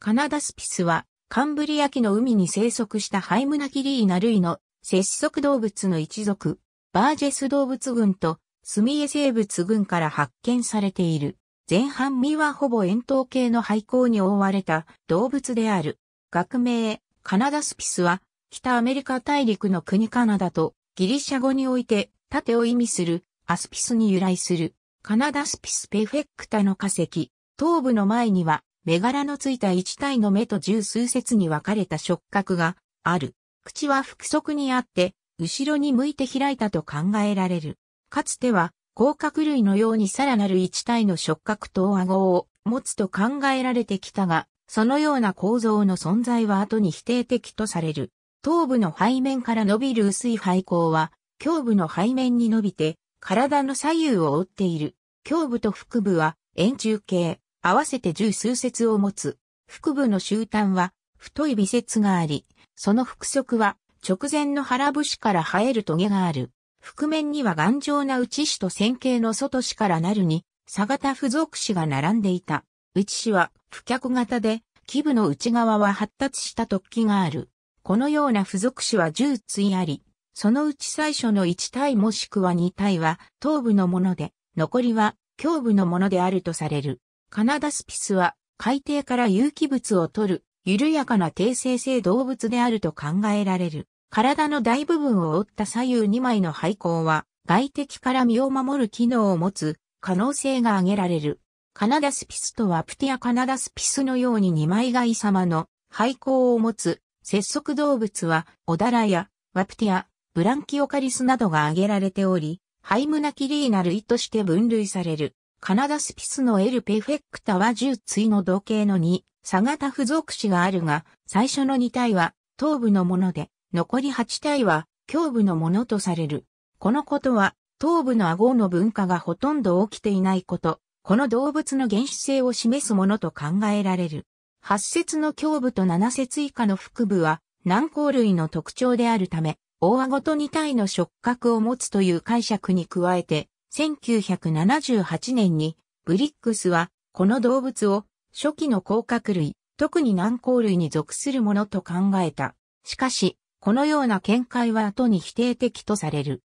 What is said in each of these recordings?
カナダスピスは、カンブリア紀の海に生息したハイムナキリーナ類の節足動物の一族、バージェス動物群とスミエ生物群から発見されている。前半身はほぼ円筒形の廃校に覆われた動物である。学名、カナダスピスは、北アメリカ大陸の国カナダとギリシャ語において盾を意味するアスピスに由来するカナダスピスペフェクタの化石。頭部の前には目柄のついた一体の目と十数節に分かれた触覚がある。口は腹側にあって、後ろに向いて開いたと考えられる。かつては、甲殻類のようにさらなる一体の触覚と顎を持つと考えられてきたが、そのような構造の存在は後に否定的とされる。頭部の背面から伸びる薄い肺孔は、胸部の背面に伸びて、体の左右を覆っている。胸部と腹部は円柱形。合わせて十数節を持つ。腹部の終端は太い微節があり、その腹側は直前の腹節から生える棘がある。腹面には頑丈な内子と線形の外子からなるに、佐型付属子が並んでいた。内子は付脚型で、基部の内側は発達した突起がある。このような付属子は十対あり、そのうち最初の一体もしくは二体は頭部のもので、残りは胸部のものであるとされる。カナダスピスは海底から有機物を取る緩やかな低生成動物であると考えられる。体の大部分を覆った左右2枚の廃校は外敵から身を守る機能を持つ可能性が挙げられる。カナダスピスとはプティアカナダスピスのように二枚貝様の廃校を持つ節足動物はオダラやワプティア、ブランキオカリスなどが挙げられており、ハイムナキリーナ類として分類される。カナダスピスのエルペフェクタは10対の同型の2、サガタ付属子があるが、最初の2体は頭部のもので、残り8体は胸部のものとされる。このことは、頭部の顎の分化がほとんど起きていないこと、この動物の原始性を示すものと考えられる。8節の胸部と7節以下の腹部は、軟甲類の特徴であるため、大顎と2体の触覚を持つという解釈に加えて、1978年にブリックスはこの動物を初期の甲殻類、特に軟甲類に属するものと考えた。しかし、このような見解は後に否定的とされる。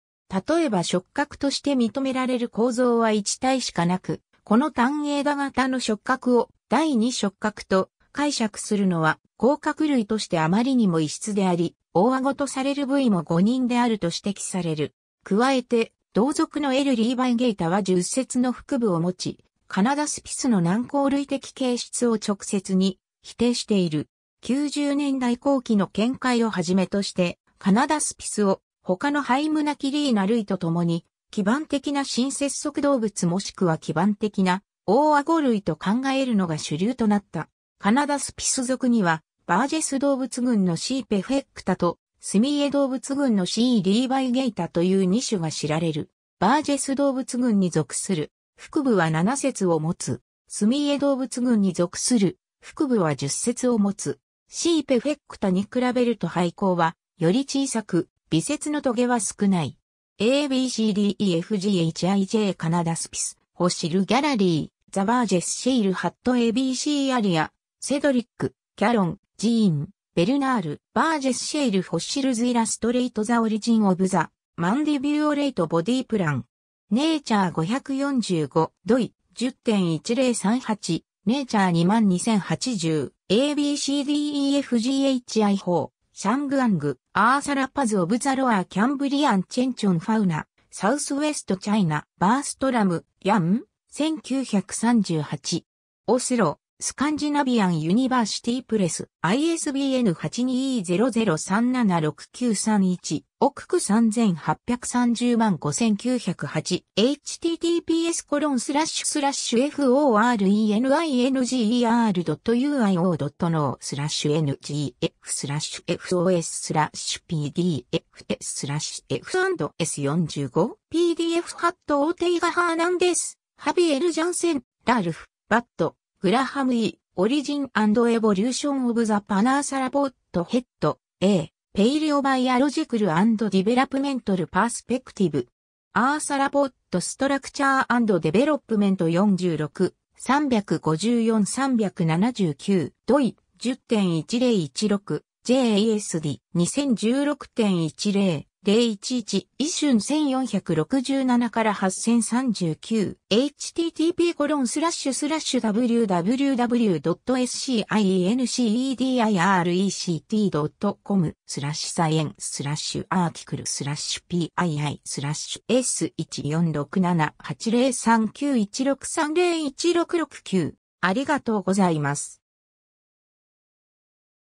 例えば触覚として認められる構造は1体しかなく、この単画型の触覚を第二触覚と解釈するのは甲殻類としてあまりにも異質であり、大顎とされる部位も5人であると指摘される。加えて、同族のエル・リーバイ・ゲイタは十節の腹部を持ち、カナダスピスの難航類的形質を直接に否定している。90年代後期の見解をはじめとして、カナダスピスを他のハイムナキリーナ類と共に、基盤的な新節足動物もしくは基盤的な大顎類と考えるのが主流となった。カナダスピス族には、バージェス動物群のシーペフェクタとスミエ動物群の C. リーバイゲイタという2種が知られる。バージェス動物群に属する。腹部は7節を持つ。スミエ動物群に属する。腹部は10節を持つ。シーペフェクタに比べると廃光は、より小さく、微節のトゲは少ない。ABCDEFGHIJ カナダスピス、ホシルギャラリー、ザバージェスシールハット ABC アリア、セドリック、キャロン、ジーン、ベルナール、バージェスシェールフォッシルズイラストレイトザオリジンオブザ、マンディビューレイトボディプラン。ネイチャー545、ドイ、10.1038、ネイチャー22080、ABCDEFGHI4、シャングアング、アーサラパズオブザロアキャンブリアンチェンチョンファウナ、サウスウェストチャイナ、バーストラム、ヤン、1938。オスロ、スカンジナビアン・ユニバーシティプレス、ISBN 8 2 0 0 3 7 6 9 3 3 1奥区3830万5908、https コロンスラッシュスラッシュ f o r e n i n g e r u i o n o スラッシュ ngf スラッシュ fos スラッシュ pdfs スラッシュ f&s45 pdf ハットオーテイガ・ハーナンデス、ハビエル・ジャンセン、ラルフ、バット、グラハムイ、オリジンエボリューションオブザパナーサラポットヘッド A、ペイリオバイアロジクルディベラプメントルパースペクティブ。アーサラポットストラクチャーデベロップメント46、354-379、ドイ、10.1016、JASD2016.10 011一瞬1467から8039 http コロンスラッシュスラッシュ www.sciencedirect.com スラッシュサイエンスラッシュアーティクルスラッシュ pii スラッシュ S1467803916301669 ありがとうございます。